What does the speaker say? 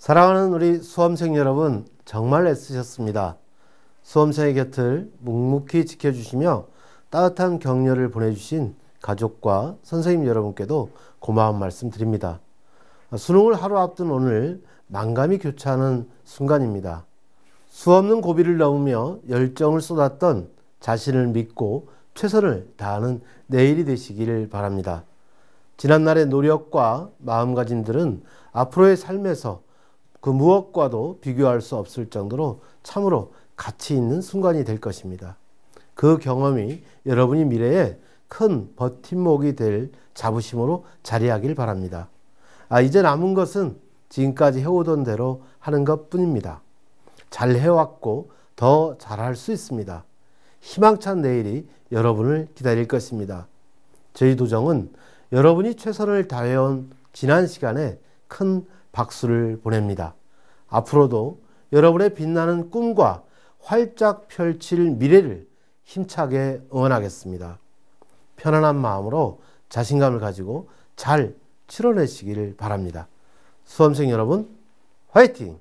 사랑하는 우리 수험생 여러분, 정말 애쓰셨습니다. 수험생의 곁을 묵묵히 지켜주시며 따뜻한 격려를 보내주신 가족과 선생님 여러분께도 고마운 말씀 드립니다. 수능을 하루 앞둔 오늘 만감이 교차하는 순간입니다. 수없는 고비를 넘으며 열정을 쏟았던 자신을 믿고 최선을 다하는 내일이 되시기를 바랍니다. 지난날의 노력과 마음가짐들은 앞으로의 삶에서 그 무엇과도 비교할 수 없을 정도로 참으로 가치 있는 순간이 될 것입니다. 그 경험이 여러분이 미래에 큰 버팀목이 될 자부심으로 자리하길 바랍니다. 아, 이제 남은 것은 지금까지 해오던 대로 하는 것 뿐입니다. 잘 해왔고 더 잘할 수 있습니다. 희망찬 내일이 여러분을 기다릴 것입니다. 저희 도정은 여러분이 최선을 다해온 지난 시간에 큰 박수를 보냅니다. 앞으로도 여러분의 빛나는 꿈과 활짝 펼칠 미래를 힘차게 응원하겠습니다. 편안한 마음으로 자신감을 가지고 잘 치러내시길 바랍니다. 수험생 여러분, 화이팅!